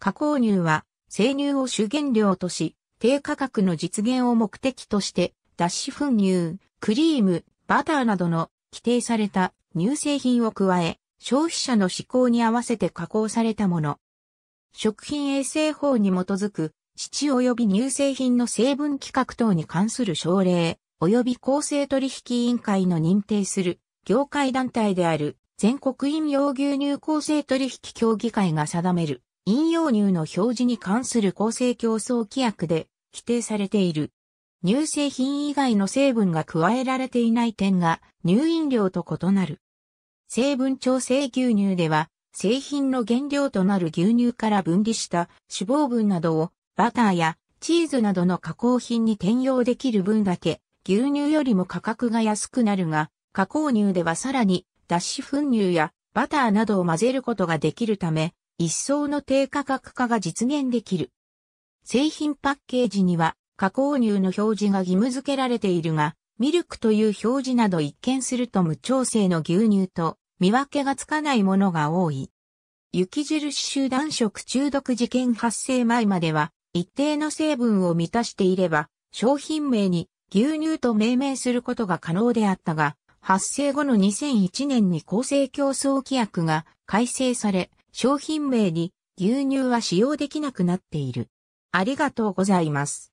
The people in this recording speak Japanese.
加工乳は生乳を主原料とし、低価格の実現を目的として、脱脂粉乳、クリーム、バターなどの規定された乳製品を加え、消費者の嗜好に合わせて加工されたもの。食品衛生法に基づく、乳及び乳製品の成分規格等に関する省令、及び公正取引委員会の認定する業界団体である全国飲用牛乳公正取引協議会が定める飲用乳の表示に関する公正競争規約で規定されている。乳製品以外の成分が加えられていない点が乳飲料と異なる。成分調整牛乳では、製品の原料となる牛乳から分離した脂肪分などをバターやチーズなどの加工品に転用できる分だけ牛乳よりも価格が安くなるが、加工乳ではさらに脱脂粉乳やバターなどを混ぜることができるため、一層の低価格化が実現できる。製品パッケージには、加工乳の表示が義務付けられているが、ミルクという表示など一見すると無調整の牛乳と見分けがつかないものが多い。雪印集団食中毒事件発生前までは一定の成分を満たしていれば商品名に牛乳と命名することが可能であったが発生後の2001年に公正競争規約が改正され商品名に牛乳は使用できなくなっている。ありがとうございます。